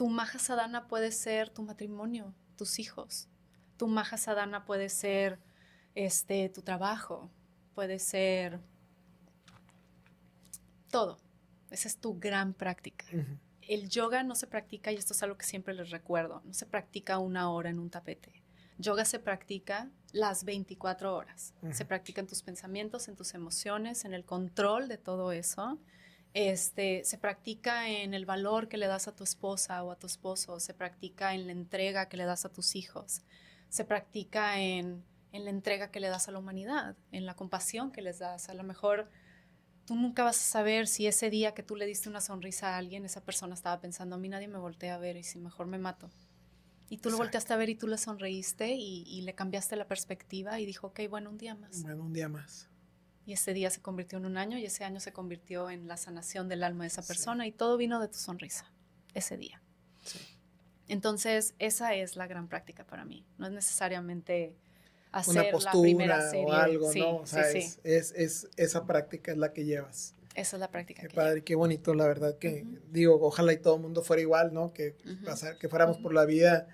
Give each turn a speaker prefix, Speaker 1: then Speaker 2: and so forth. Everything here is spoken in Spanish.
Speaker 1: tu maja sadhana puede ser tu matrimonio, tus hijos. Tu maja sadhana puede ser este, tu trabajo, puede ser todo. Esa es tu gran práctica. El yoga no se practica, y esto es algo que siempre les recuerdo, no se practica una hora en un tapete. Yoga se practica las 24 horas. se practica en tus pensamientos, en tus emociones, en el control de todo eso. Este, se practica en el valor que le das a tu esposa o a tu esposo, se practica en la entrega que le das a tus hijos, se practica en, la entrega que le das a la humanidad, en la compasión que les das. A lo mejor tú nunca vas a saber si ese día que tú le diste una sonrisa a alguien, esa persona estaba pensando, a mí nadie me voltea a ver y si mejor me mato. Y tú lo volteaste a ver y tú le sonreíste y, y, le cambiaste la perspectiva y dijo, ok, bueno, un día más. Bueno, un día más. Y ese día se convirtió en un año y ese año se convirtió en la sanación del alma de esa persona y todo vino de tu sonrisa ese día. Entonces, esa es la gran práctica para mí. No es necesariamente hacer Una postura la primera serie. o algo, ¿no? O sea, es, esa práctica es la que llevas. Esa es la práctica. Qué padre, qué bonito, la verdad que digo, ojalá y todo el mundo fuera igual, ¿no? Que, que fuéramos por la vida